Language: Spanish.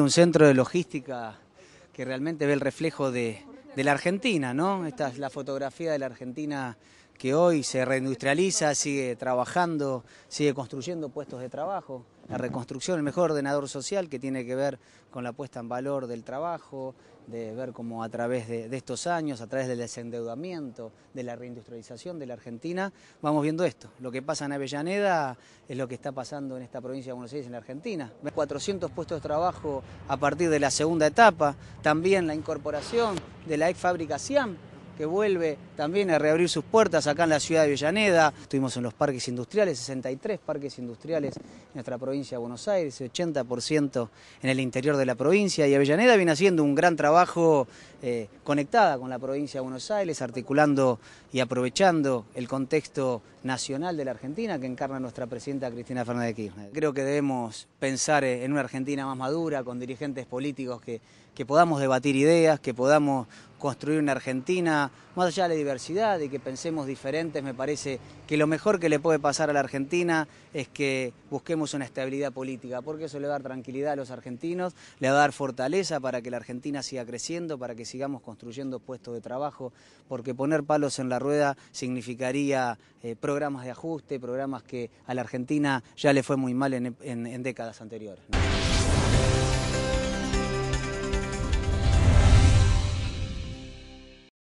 Un centro de logística que realmente ve el reflejo de, de la Argentina, ¿no? Esta es la fotografía de la Argentina que hoy se reindustrializa, sigue trabajando, sigue construyendo puestos de trabajo, la reconstrucción, el mejor ordenador social que tiene que ver con la puesta en valor del trabajo, de ver cómo a través de, estos años, a través del desendeudamiento, de la reindustrialización de la Argentina, vamos viendo esto. Lo que pasa en Avellaneda es lo que está pasando en esta provincia de Buenos Aires, en la Argentina. 400 puestos de trabajo a partir de la segunda etapa, también la incorporación de la ex que vuelve también a reabrir sus puertas acá en la ciudad de Avellaneda. Estuvimos en los parques industriales, 63 parques industriales en nuestra provincia de Buenos Aires, 80% en el interior de la provincia. Y Avellaneda viene haciendo un gran trabajo eh, conectada con la provincia de Buenos Aires, articulando y aprovechando el contexto nacional de la Argentina que encarna nuestra presidenta Cristina Fernández de Kirchner. Creo que debemos pensar en una Argentina más madura, con dirigentes políticos que, que podamos debatir ideas, que podamos construir una Argentina más allá de la diversidad y que pensemos diferentes. Me parece que lo mejor que le puede pasar a la Argentina es que busquemos una estabilidad política, porque eso le va a dar tranquilidad a los argentinos, le va a dar fortaleza para que la Argentina siga creciendo, para que sigamos construyendo puestos de trabajo, porque poner palos en la rueda significaría eh, programas de ajuste, programas que a la Argentina ya le fue muy mal en, décadas anteriores.